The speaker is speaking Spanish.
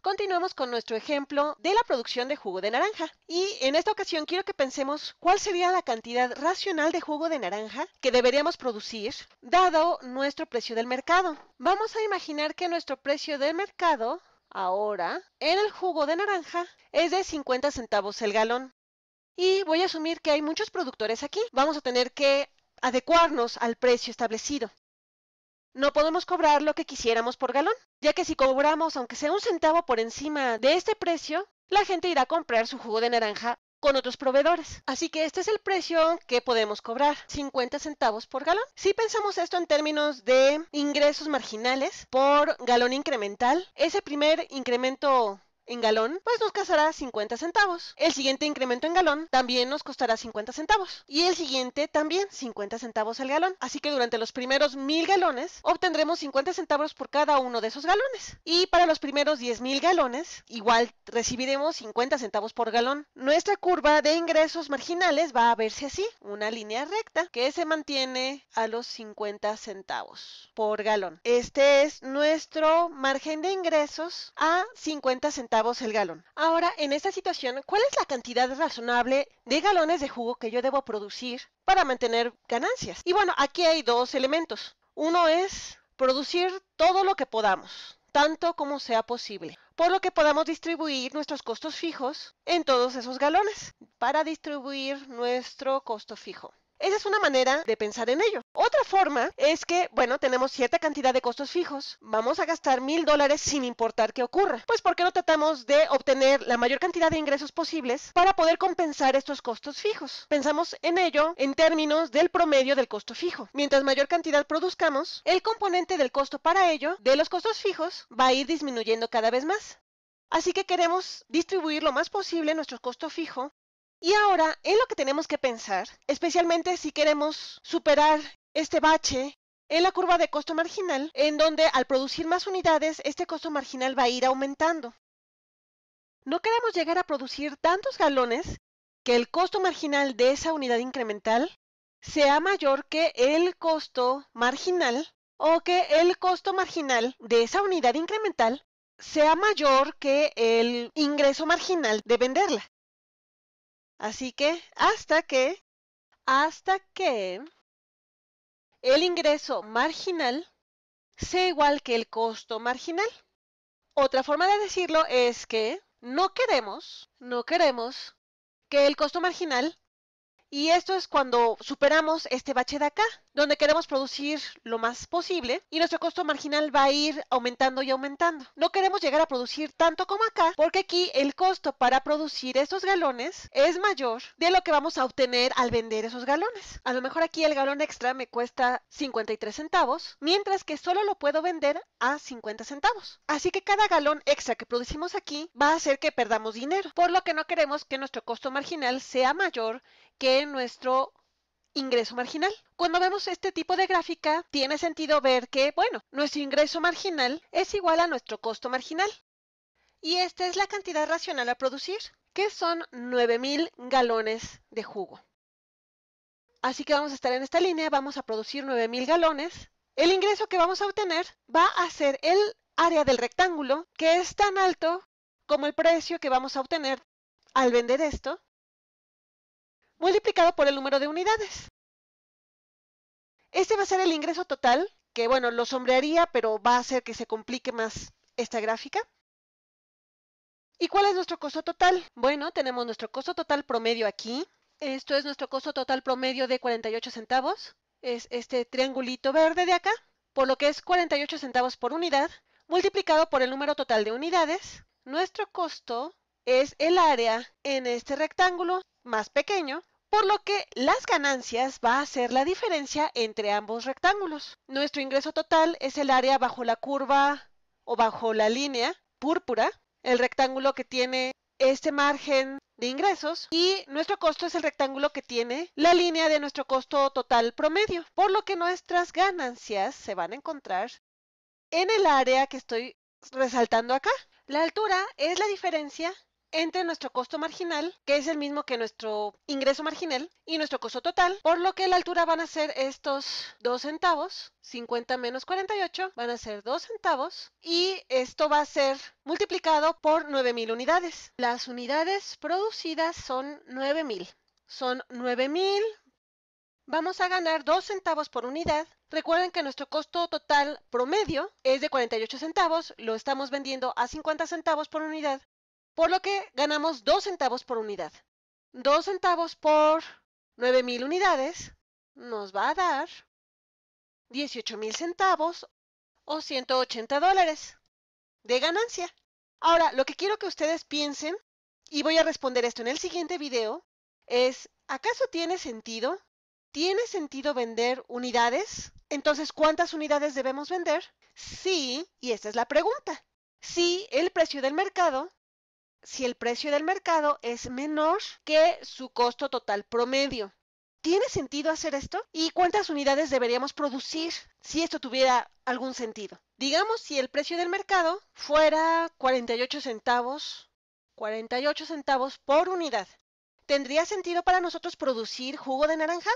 Continuamos con nuestro ejemplo de la producción de jugo de naranja. Y en esta ocasión quiero que pensemos cuál sería la cantidad racional de jugo de naranja que deberíamos producir dado nuestro precio del mercado. Vamos a imaginar que nuestro precio del mercado ahora en el jugo de naranja es de 50 centavos el galón. Y voy a asumir que hay muchos productores aquí. Vamos a tener que adecuarnos al precio establecido no podemos cobrar lo que quisiéramos por galón, ya que si cobramos aunque sea un centavo por encima de este precio, la gente irá a comprar su jugo de naranja con otros proveedores. Así que este es el precio que podemos cobrar, 50 centavos por galón. Si pensamos esto en términos de ingresos marginales por galón incremental, ese primer incremento en galón, pues nos costará 50 centavos. El siguiente incremento en galón también nos costará 50 centavos. Y el siguiente también 50 centavos al galón. Así que durante los primeros 1000 galones obtendremos 50 centavos por cada uno de esos galones. Y para los primeros 10.000 galones igual recibiremos 50 centavos por galón. Nuestra curva de ingresos marginales va a verse así, una línea recta que se mantiene a los 50 centavos por galón. Este es nuestro margen de ingresos a 50 centavos el galón. Ahora, en esta situación, ¿cuál es la cantidad razonable de galones de jugo que yo debo producir para mantener ganancias? Y bueno, aquí hay dos elementos. Uno es producir todo lo que podamos, tanto como sea posible, por lo que podamos distribuir nuestros costos fijos en todos esos galones, para distribuir nuestro costo fijo. Esa es una manera de pensar en ello. Otra forma es que, bueno, tenemos cierta cantidad de costos fijos. Vamos a gastar mil dólares sin importar qué ocurra. Pues, ¿por qué no tratamos de obtener la mayor cantidad de ingresos posibles para poder compensar estos costos fijos? Pensamos en ello en términos del promedio del costo fijo. Mientras mayor cantidad produzcamos, el componente del costo para ello, de los costos fijos, va a ir disminuyendo cada vez más. Así que queremos distribuir lo más posible nuestro costo fijo y ahora, en lo que tenemos que pensar, especialmente si queremos superar este bache en la curva de costo marginal, en donde al producir más unidades, este costo marginal va a ir aumentando. No queremos llegar a producir tantos galones que el costo marginal de esa unidad incremental sea mayor que el costo marginal o que el costo marginal de esa unidad incremental sea mayor que el ingreso marginal de venderla. Así que hasta que, hasta que el ingreso marginal sea igual que el costo marginal. Otra forma de decirlo es que no queremos, no queremos que el costo marginal, y esto es cuando superamos este bache de acá, donde queremos producir lo más posible y nuestro costo marginal va a ir aumentando y aumentando. No queremos llegar a producir tanto como acá, porque aquí el costo para producir estos galones es mayor de lo que vamos a obtener al vender esos galones. A lo mejor aquí el galón extra me cuesta 53 centavos, mientras que solo lo puedo vender a 50 centavos. Así que cada galón extra que producimos aquí va a hacer que perdamos dinero, por lo que no queremos que nuestro costo marginal sea mayor que nuestro ingreso marginal. Cuando vemos este tipo de gráfica, tiene sentido ver que, bueno, nuestro ingreso marginal es igual a nuestro costo marginal. Y esta es la cantidad racional a producir, que son 9.000 galones de jugo. Así que vamos a estar en esta línea, vamos a producir 9.000 galones. El ingreso que vamos a obtener va a ser el área del rectángulo, que es tan alto como el precio que vamos a obtener al vender esto, multiplicado por el número de unidades. Este va a ser el ingreso total, que bueno, lo sombrearía, pero va a hacer que se complique más esta gráfica. ¿Y cuál es nuestro costo total? Bueno, tenemos nuestro costo total promedio aquí. Esto es nuestro costo total promedio de 48 centavos. Es este triangulito verde de acá, por lo que es 48 centavos por unidad, multiplicado por el número total de unidades. Nuestro costo es el área en este rectángulo más pequeño por lo que las ganancias va a ser la diferencia entre ambos rectángulos. Nuestro ingreso total es el área bajo la curva o bajo la línea púrpura, el rectángulo que tiene este margen de ingresos y nuestro costo es el rectángulo que tiene la línea de nuestro costo total promedio, por lo que nuestras ganancias se van a encontrar en el área que estoy resaltando acá. La altura es la diferencia entre nuestro costo marginal, que es el mismo que nuestro ingreso marginal, y nuestro costo total, por lo que la altura van a ser estos 2 centavos, 50 menos 48 van a ser 2 centavos, y esto va a ser multiplicado por 9000 unidades. Las unidades producidas son 9000. Son 9000 vamos a ganar 2 centavos por unidad. Recuerden que nuestro costo total promedio es de 48 centavos, lo estamos vendiendo a 50 centavos por unidad, por lo que ganamos 2 centavos por unidad. 2 centavos por 9.000 unidades nos va a dar 18.000 centavos o 180 dólares de ganancia. Ahora, lo que quiero que ustedes piensen, y voy a responder esto en el siguiente video, es, ¿acaso tiene sentido? ¿Tiene sentido vender unidades? Entonces, ¿cuántas unidades debemos vender? Sí, y esta es la pregunta. Si el precio del mercado si el precio del mercado es menor que su costo total promedio. ¿Tiene sentido hacer esto? ¿Y cuántas unidades deberíamos producir si esto tuviera algún sentido? Digamos si el precio del mercado fuera 48 centavos, 48 centavos por unidad. ¿Tendría sentido para nosotros producir jugo de naranja?